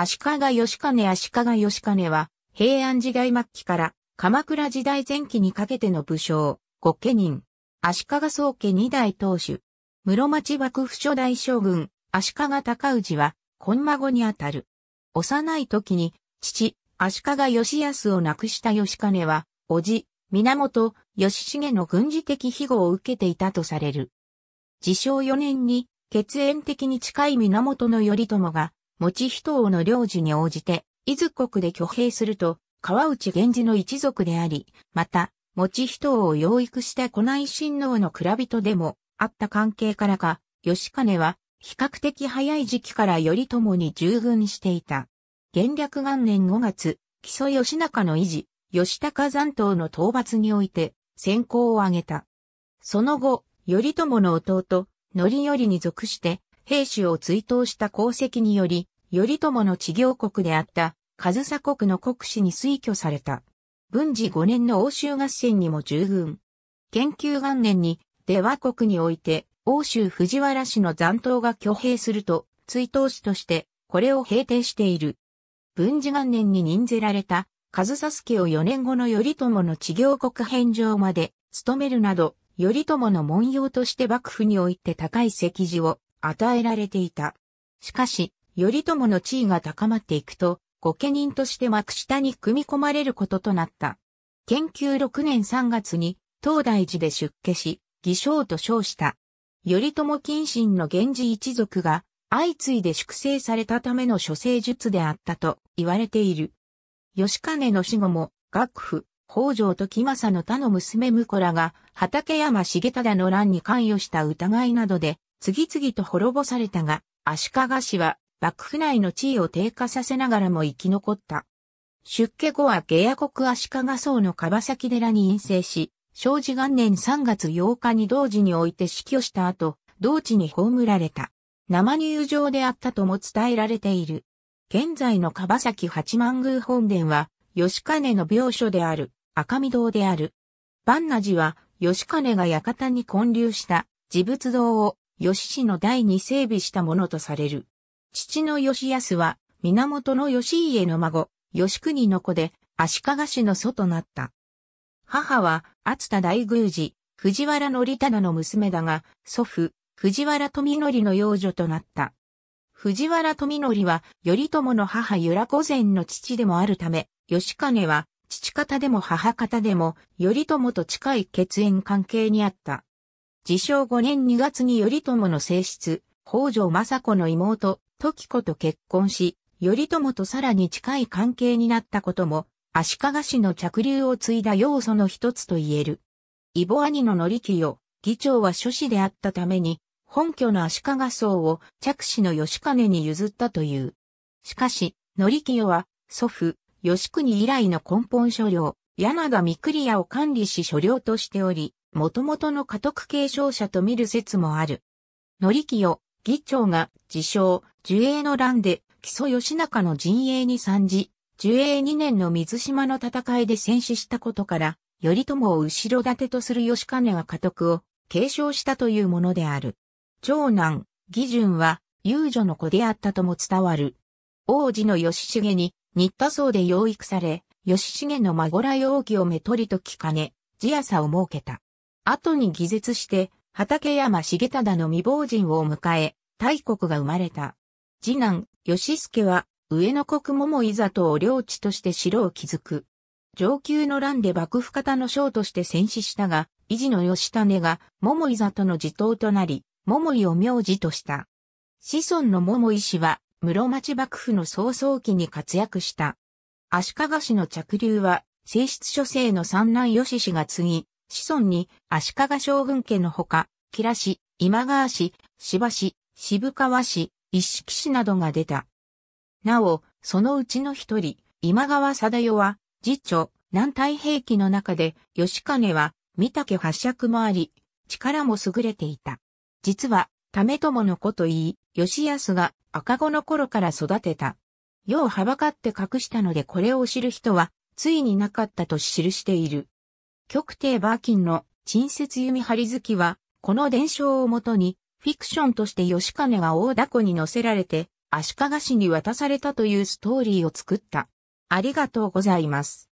足利義兼足利義兼は、平安時代末期から鎌倉時代前期にかけての武将、御家人、足利宗家二代当主、室町幕府初代将軍、足利尊氏は、今孫にあたる。幼い時に、父、足利義康を亡くした義兼は、叔父、源、義重の軍事的庇護を受けていたとされる。自称四年に、血縁的に近い源頼朝が、持人王の領事に応じて、伊豆国で挙兵すると、川内源氏の一族であり、また、持人王を養育した古内親王の蔵人でもあった関係からか、吉金は比較的早い時期から頼朝に従軍していた。元略元年5月、木曽義仲の維持、吉高山東の討伐において先行を挙げた。その後、頼朝の弟、範頼に属して、兵士を追悼した功績により、頼朝の治業国であった、上総国の国司に推挙された。文治5年の欧州合戦にも従軍。研究元年に、出羽国において、欧州藤原氏の残党が挙兵すると、追悼史として、これを平定している。文治元年に任ぜられた、上総助を4年後の頼朝の治業国返上まで、務めるなど、頼朝の文様として幕府において高い席次を与えられていた。しかし、頼朝の地位が高まっていくと、御家人として幕下に組み込まれることとなった。研究6年3月に、東大寺で出家し、偽将と称した。頼朝近親の源氏一族が、相次いで粛清されたための諸生術であったと言われている。吉金の死後も、学府、北条時政の他の娘婿らが、畠山重忠の乱に関与した疑いなどで、次々と滅ぼされたが、足利氏は幕府内の地位を低下させながらも生き残った。出家後は下野国足利僧の川崎寺に陰性し、正治元年3月8日に同時において死去した後、同地に葬られた。生入場であったとも伝えられている。現在の川崎八幡宮本殿は、吉金の病所である、赤見堂である。万那寺は、吉金が館に建立した、自仏堂を義氏の代に整備したものとされる。父の義康は、源の義家の孫、義国の子で、足利氏の祖となった。母は、厚田大宮寺、藤原則忠の娘だが、祖父、藤原富則の養女となった。藤原富則は、頼朝の母由良御前の父でもあるため、義兼は、父方でも母方でも、頼朝と近い血縁関係にあった。自称5年2月に頼朝の正室、北条政子の妹、時子と結婚し、頼朝とさらに近い関係になったことも、足利氏の着流を継いだ要素の一つと言える。イボ兄の乗気を、議長は諸子であったために、本拠の足利荘を着氏の吉金に譲ったという。しかし、則清は、祖父、吉国以来の根本所領、柳田三栗屋を管理し所領としており、元々の家督継承者と見る説もある。則清、議長が自称、樹栄の乱で、木曽義仲の陣営に参じ、樹栄2年の水島の戦いで戦死したことから、頼朝を後ろ盾とする義兼は家督を継承したというものである。長男、義順は、遊女の子であったとも伝わる。王子の義重に、新田荘で養育され、義重の孫ら容器をめとりと聞かね、自朝を設けた。後に偽絶して、畠山重忠の未亡人を迎え、大国が生まれた。次男、義助は、上野国桃井里を領地として城を築く。上級の乱で幕府方の将として戦死したが、維持の義種が桃井里の地頭となり、桃井を名字とした。子孫の桃井氏は、室町幕府の早々期に活躍した。足利氏の着流は、正室諸生の三男義氏が継ぎ、子孫に足利将軍家のほか、吉良氏、今川氏、芝氏、渋川氏、一色氏などが出た。なお、そのうちの一人、今川貞代は、次長、南太平記の中で、吉金は、御嶽八尺もあり、力も優れていた。実は、為友の子と言い、吉安が赤子の頃から育てた。世をはばかって隠したのでこれを知る人は、ついになかったと記している。極低バーキンの鎮説弓張り月は、この伝承をもとに、フィクションとして吉金が大凧に乗せられて、足利氏に渡されたというストーリーを作った。ありがとうございます。